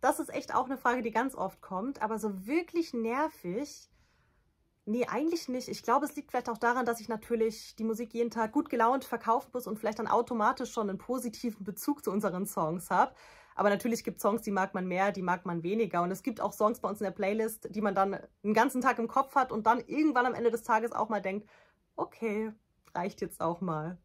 Das ist echt auch eine Frage, die ganz oft kommt, aber so wirklich nervig. Nee, eigentlich nicht. Ich glaube, es liegt vielleicht auch daran, dass ich natürlich die Musik jeden Tag gut gelaunt verkaufen muss und vielleicht dann automatisch schon einen positiven Bezug zu unseren Songs habe. Aber natürlich gibt es Songs, die mag man mehr, die mag man weniger. Und es gibt auch Songs bei uns in der Playlist, die man dann einen ganzen Tag im Kopf hat und dann irgendwann am Ende des Tages auch mal denkt, okay, reicht jetzt auch mal.